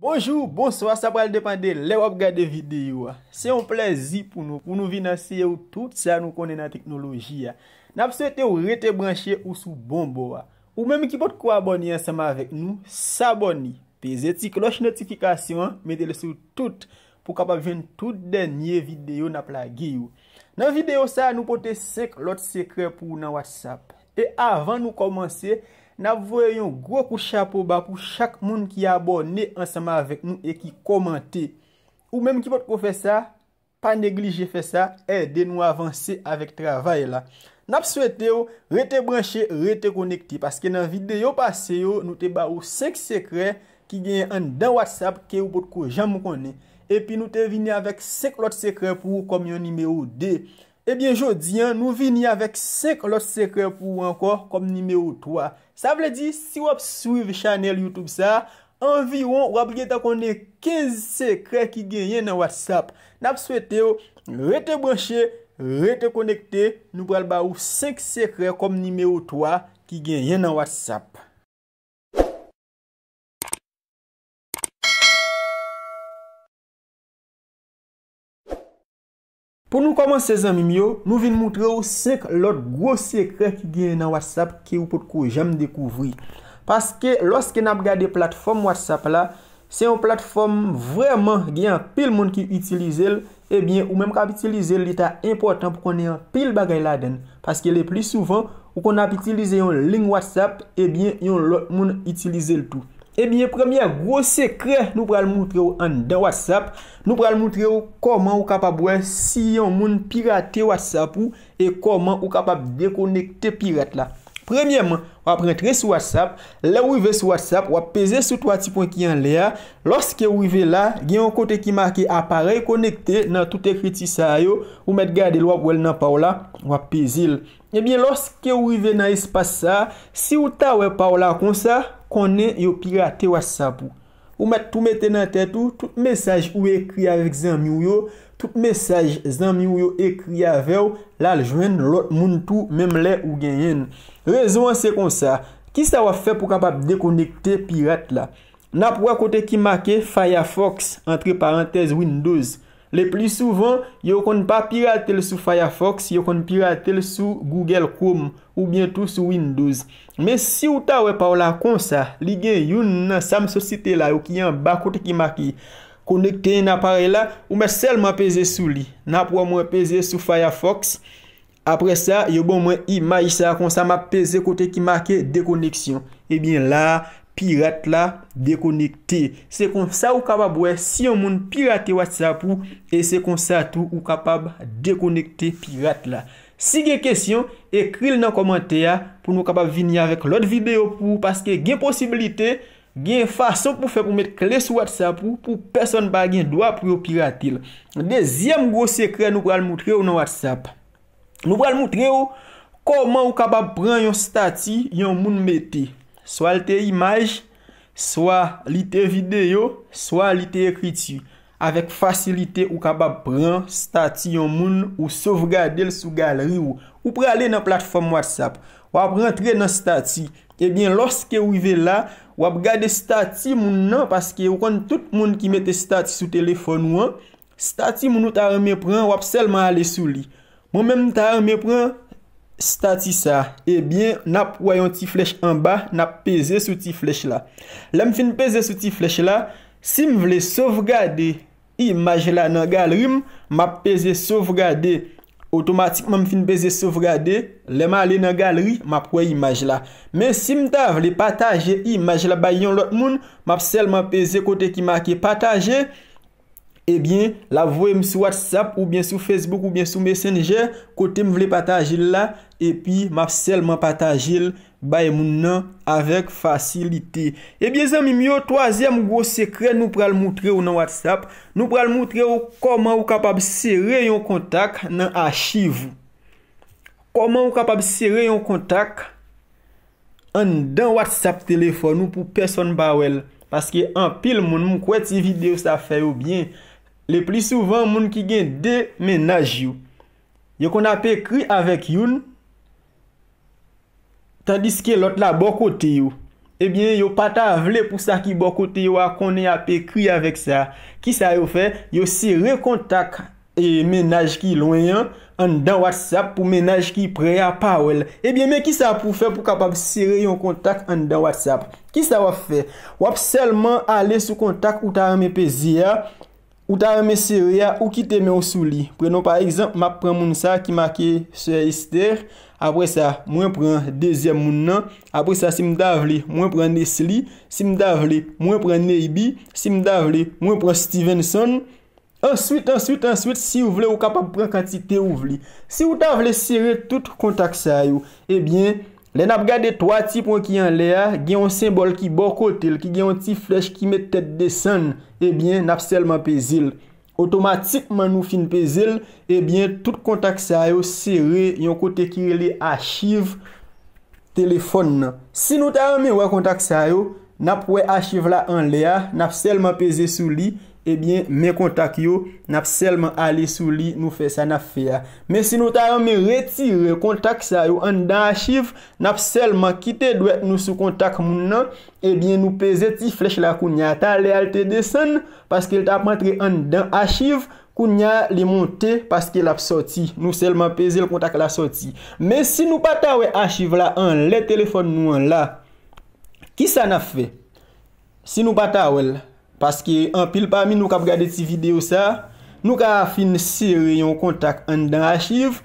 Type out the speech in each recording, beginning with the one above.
Bonjou, bonswa, sa pral depande le wap gade videyo. Se yon plezi pou nou, pou nou vinansye ou tout sa nou konnen nan teknoloji ya. Nap sou ete ou rete branche ou sou bonbo ya. Ou memi ki pot kwa aboni ansama vek nou, sa aboni. Te zeti kloch notifikasyon, metele sou tout pou kapap ven tout denye videyo nap la giyo. Nan videyo sa nou pote sek lot sekre pou ou nan WhatsApp. E avan nou komanse... Nap vwe yon gwo kou chapou ba pou chak moun ki abone ansama avèk moun e ki komante. Ou mèm ki pot kou fè sa, pa neglije fè sa, e de nou avanse avèk travay la. Nap swete yo, rete branche, rete konekte. Paske nan videyo pase yo, nou te ba ou sek sekren ki genye an dan WhatsApp ke yo pot kou jan mou konen. E pi nou te vini avèk sek lot sekren pou ou komyon nime ou dey. Ebyen jodi, nou vini avek 5 lot sekre pou ankor kom nime ou 3. Sa vle di, si wap suive chanel Youtube sa, anviron wap liye ta konen 15 sekre ki genyen nan WhatsApp. Nap swete yo, rete branche, rete konekte, nou pral ba ou 5 sekre kom nime ou 3 ki genyen nan WhatsApp. Pou nou komanse zan mi myo, nou vin moutre ou sek lout gwo sekre ki gen nan WhatsApp ki ou pot ko jam dekouvri. Paske loske nan ap gade platform WhatsApp la, se yon platform vreman gen pil moun ki itilize l, e bien ou menm kap itilize l, lita important pou konen pil bagay la den. Paske le pli souvan, ou kon ap itilize yon link WhatsApp, e bien yon lout moun itilize l tou. Ebyen, eh premye gros sekre nou pral moutre ou an dan WhatsApp. Nou pral moutre ou koman ou kapab wè si yon moun pirate WhatsApp ou e koman ou kapab dekonekte pirate la. Premye man, wap rentre sou WhatsApp. Le wive sou WhatsApp, wap peze sou toati pwen ki an le a. Lorske wive la, gen yon kote ki make aparey konekte nan tout ekriti sa yo. Ou met gade lwap wèl nan paola, wap peze il. Ebyen, eh lorske wive nan espasa, si wta wè paola kon sa, konen yo pirate wa sa pou. Ou met tou mette nan tètou, tout mesaj ou ekri avèk zanmi ou yo, tout mesaj zanmi ou yo ekri avèw, lal jwen lot moun tou, mem lè ou genyen. Rezon an se kon sa, ki sa wap fè pou kapap dekonekte pirat la? Na pou akote ki make Firefox, entre parantez Windows. Le pli souvan, yo kon pa piratel sou Firefox, yo kon piratel sou Google Chrome ou bientou sou Windows. Men si ou ta we pa ou la konsa, li gen yon nan sam sosite la ou ki yon ba kote ki maki, konekte yon apare la, ou men sel mwen peze sou li. Na pou an mwen peze sou Firefox, apre sa, yo bon mwen imay sa konsa mwen peze kote ki maki de koneksyon. E bin la... Pirat la, dekonekte. Se kon sa ou kapab wè, si yon moun pirate WhatsApp ou, e se kon sa tou ou kapab dekonekte pirat la. Si gen kesyon, ekril nan komante ya, pou nou kapab vinye avèk lòt video pou, paske gen posibilite, gen fason pou fè pou mèt kles WhatsApp ou, pou person bagen doa pou yo piratil. Dezyem gwo sekre nou pral moutre ou nan WhatsApp. Nou pral moutre ou, koman ou kapab pran yon stati yon moun mette. Swa lte imaj, swa lite video, swa lite ekwiti. Awek fasilite ou kabab pran stati yon moun ou sovgade l sou galeri ou. Ou prale nan platform WhatsApp. Wap rentre nan stati. Ebyen eh loske ouive la, wap gade stati moun nan. Paske ou kon tout moun ki mette stati sou telefon wan. Stati moun ou ta reme pran, wap selman ale sou li. Moun menm ta reme pran. stati sa, ebyen, eh nap woy yon ti flech anba, nap peze sou ti flech la. Le m fin peze sou ti flech la, si m vle sovgade imaj la nan galrim, map peze sovgade, otomatikman m fin peze sovgade, le ma ale nan galri, map woy imaj la. Men si m ta vle pataje imaj la bay yon lot moun, map selman peze kote ki make pataje, Ebyen, eh la voye m sou WhatsApp ou bien sou Facebook ou bien sou Messenger, kote m vle patajil la, epi map selman patajil, bay moun nan avek fasilite. Ebyen eh zan mi myo, toazem gwo sekre nou pral moutre ou nan WhatsApp, nou pral moutre ou koman ou kapab sere yon kontak nan achiv. Koman ou kapab sere yon kontak an dan WhatsApp telefon ou pou person ba wel. Paske an pil moun m kwe ti video sa fay ou byen, Le pli souvan moun ki gen de menaj yon. Yo kon apè kri avèk yon. Tadis ke lot la bò kote yon. Ebyen yo pat avle pou sa ki bò kote yon. Wa kon e apè kri avèk sa. Ki sa yo fè? Yo sire kontak e menaj ki lwenyan. An dan WhatsApp pou menaj ki pre apè wèl. Ebyen men ki sa pou fè pou kapab sire yon kontak an dan WhatsApp? Ki sa wap fè? Wap selman ale sou kontak ou ta reme pe ziya. Ou ta reme sere ya ou ki teme ou sou li. Prenon par exemple, map pren moun sa ki make se ester. Apre sa, mwen pren dezyem moun nan. Apre sa, si mda vle, mwen pren Nesli. Si mda vle, mwen pren Neibi. Si mda vle, mwen pren Stevenson. Answit, answit, answit, si ou vle ou kapap pren kantite ou vle. Si ou ta vle sere tout kontak sa yo, ebyen... Eh Le nap gade 3 ti pon ki an le a, gen yon sembol ki bo kotel, ki gen yon ti flech ki met tete desen, eh ebyen nap selman pe zil. Otomatikman nou fin pe zil, ebyen eh tout kontak sa yo sere yon kote ki re li achive telefon nan. Si nou ta ame wak kontak sa yo, nap wè achive la an le a, nap selman pe zil sou li, ebyen, eh me kontak yo, nap selman ale sou li nou fe sa na fe ya. Men si nou ta yon me retire kontak sa yo an dan achiv, nap selman kite dwet nou sou kontak moun nan, ebyen, eh nou peze ti flech la koun ya ta lealte de san, paske el tap matre an dan achiv, koun ya li monte paske el ap soti. Nou selman peze l kontak la soti. Men si nou pa ta we achiv la an, le telefon nou an la, ki sa na fe? Si nou pa ta we l? Paske an pil pa mi nou kap gade ti video sa, nou ka fin siri yon kontak an dan achiv,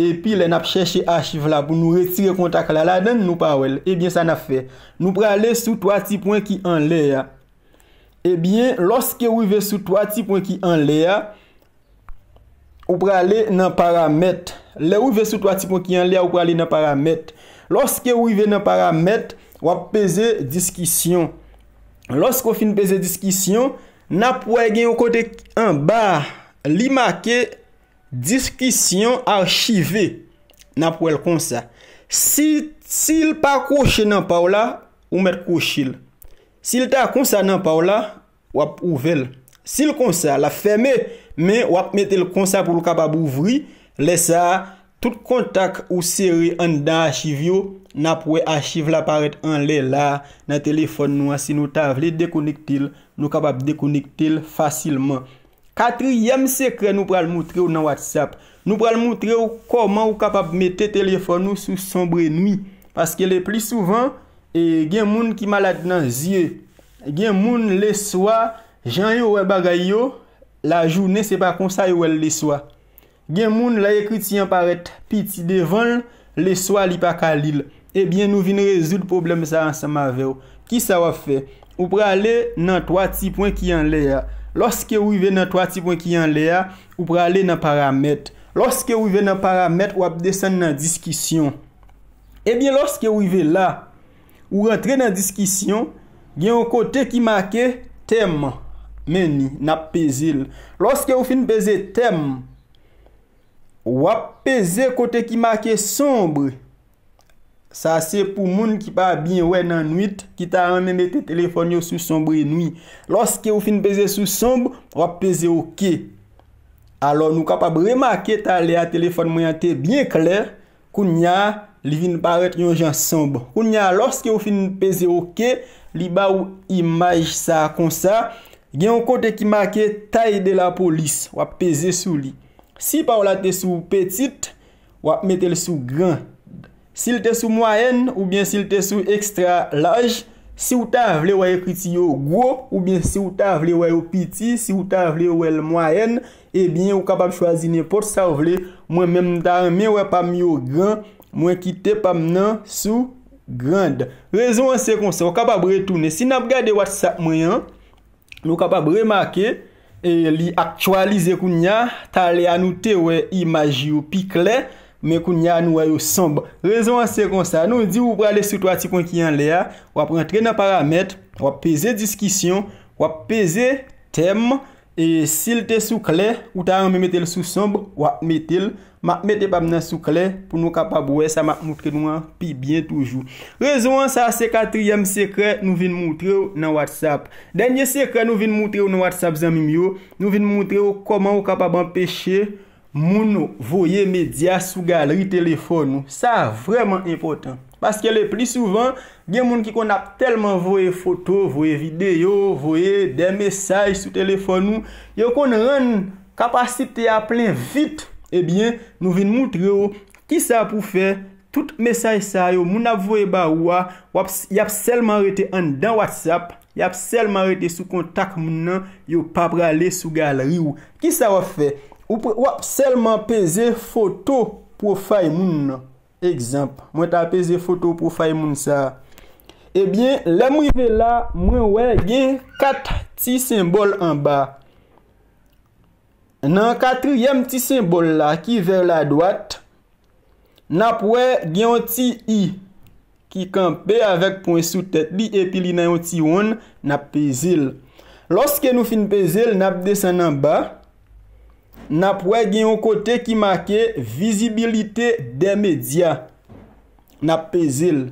epi le nap cheshe achiv la pou nou retire kontak la. La den nou pa wel, ebyen eh sa nap fe. Nou prale sou 3 ti point ki an le ya. Ebyen, eh loske ou yve sou 3 ti point ki an le ya, ou prale nan paramet. Le ou yve sou 3 ti point ki an le ya, ou prale nan paramet. Loske ou yve nan paramet, wap peze diskisyon. Los ko fin peze diskisyon, na pou e gen yo kote an ba li make diskisyon archive na pou el konsa. Si il pa koushe nan pa ou la, ou met koushe il. Si il ta konsa nan pa ou la, wap ouvel. Si il konsa la feme, men wap mette l konsa pou l kaba bouvri, lesa a. Tout kontak ou seri an dan achiv yo, na pou e achiv la paret an le la nan telefon nou. Asi nou ta vle dekonek til, nou kapap dekonek til fasilman. Katriyem sekre nou pral moutre ou nan WhatsApp. Nou pral moutre ou koman ou kapap mete telefon nou sou sombre nwi. Paske le pli souvan, e gen moun ki malat nan zye. Gen moun leswa, jan yo we bagay yo, la jounen se pa konsay yo el leswa. Gen moun la yekri ti yon paret, pi ti devan, le swa li pa kalil. Ebyen eh nou vin rezout problem sa ansama vew. Ki sa wafè? Ou prale nan toati pwen ki yon le ya. Lorske ou yve nan toati pwen ki yon le ya, ou prale nan paramet. Lorske ou yve nan paramet, wap desen nan diskisyon. Ebyen eh lorske ou yve la, ou rentre nan diskisyon, gen yon kote ki make tem meni, nap pezil. Lorske ou fin peze tem, Wap peze kote ki make sombre. Sa se pou moun ki pa bin wè nan nwit, ki ta anme mette telefon yo sou sombre noui. Lorske ou fin peze sou sombre, wap peze o ke. Alors nou kapab remake talè a telefon mwen yate bien kler, kou nya li vin paret yon jan sombre. Kou nya lorske ou fin peze o ke, li ba ou imaj sa kon sa, gen kote ki make tay de la polis. Wap peze sou li. Si pa ou la te sou petit, wap mette le sou grand. Si le te sou moyen ou bien si le te sou ekstra laj, si ou ta vle woye piti yo go, ou bien si ou ta vle woye piti, si ou ta vle woye moyen, ebyen eh ou kapab chwazi nepot sa vle, mwen menm ta mwen woye pa myo grand, mwen kite pa mnen sou grand. Rezon anse kon se, ou kapab re-toune. Si nap gade watsap mwen, nou kapab re-marke, E li aktualize kou nya, ta le anoute wè imaj yo pi kle, men kou nya anou wè yo somb. Rezon anse kon sa, nou di wou prale sou to ati kon ki yan le a, wap rentre nan paramet, wap pese diskisyon, wap pese tem, e sil te sou kle, ou ta anme metel sou somb, wap metel. Mwen mette e pa mnen sou klen pou nou kapab wè sa mwen moutre nou an pi bien toujou. Rezonan sa se katriyem sekret nou vin moutre ou nan WhatsApp. Dernye sekret nou vin moutre ou nan WhatsApp zanmim yo, nou vin moutre ou koman ou kapab an peche moun voye media sou galeri telefon nou. Sa vreman impotent. Past ke le pri souvan gen moun ki kon ap telman voye foto, voye video, voye den mesaj sou telefon nou. Yo kon ren kapasite ap len vit pou mwen moutre nou. Ebyen, eh nou vin moutre ou, ki sa pou fe, tout mesay sa yo, moun avoye ba ou a, wap selman rete an dan WhatsApp, wap selman rete sou kontak moun nan, yo pap rale sou galeri ou. Ki sa wap fe? Wap selman peze foto pou faye moun nan. Ekzamp, mwen ta peze foto pou faye moun sa. Ebyen, lè mou yve la, mwen wè gen kat ti sembol an ba. Nan katriyem ti sembol la ki ver la dwat Napwe gen yon ti i Ki kampe avek pon sou tet bi epi li nan yon ti yon Nap pe zil Loske nou fin pe zil nap desen nan ba Napwe gen yon kote ki make Vizibilite de media Nap pe zil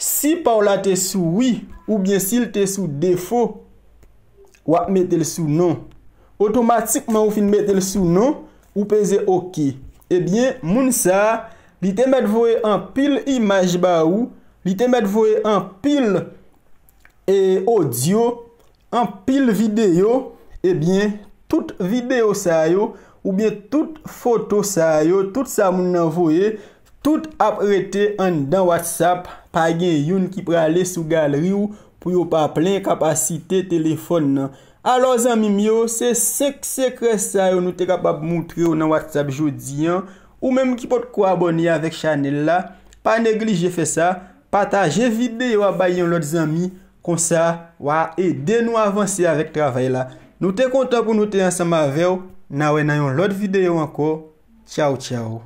Si paola te sou oui wi, ou bien sil te sou defo Wap metel sou non Otomatikman ou finmete l sou nou, ou pese ok. Ebyen, eh moun sa, li te met voye an pil imaj ba ou, li te met voye an pil e, audio, an pil video, ebyen, eh tout video sa yo, oubyen tout foto sa yo, tout sa moun nan voye, tout ap rete an dan WhatsApp, pa gen yon ki prale sou galri ou, pou yo pa plen kapasite telefon nan. Alo zami myo, se sek sekre sa yo nou te kapap moutri yo nan WhatsApp jodi an, ou menm ki pot kou aboni anvek chanel la, pa neglije fe sa, pataje videyo a bay yon lot zami, kon sa, wa, e de nou avansi avek travay la. Nou te konta pou nou te ansama veyo, na we nan yon lot videyo anko, tchaw tchaw.